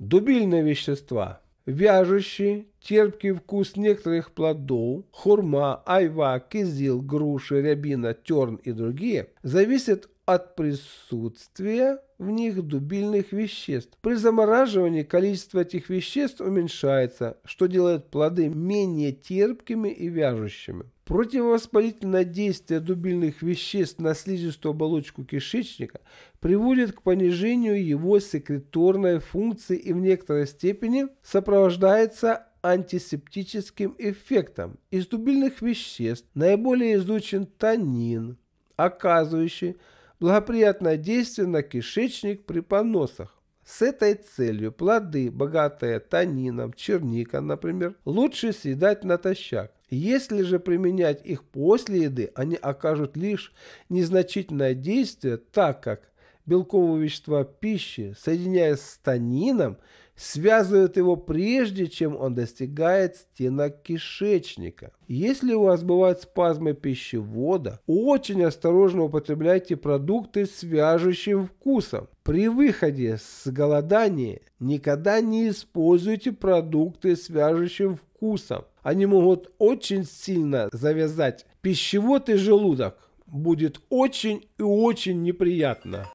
Дубильные вещества. Вяжущий, терпкий вкус некоторых плодов, хурма, айва, кизил, груши, рябина, терн и другие, зависят от присутствия в них дубильных веществ. При замораживании количество этих веществ уменьшается, что делает плоды менее терпкими и вяжущими. Противовоспалительное действие дубильных веществ на слизистую оболочку кишечника приводит к понижению его секреторной функции и в некоторой степени сопровождается антисептическим эффектом. Из дубильных веществ наиболее изучен танин, оказывающий Благоприятно действие на кишечник при поносах. С этой целью плоды, богатые танином, черника, например, лучше съедать натощак. Если же применять их после еды, они окажут лишь незначительное действие, так как белкового вещества пищи, соединяясь с танином, связывают его прежде, чем он достигает стенок кишечника. Если у вас бывают спазмы пищевода, очень осторожно употребляйте продукты с вяжущим вкусом. При выходе с голодания никогда не используйте продукты с вяжущим вкусом. Они могут очень сильно завязать пищевод и желудок. Будет очень и очень неприятно.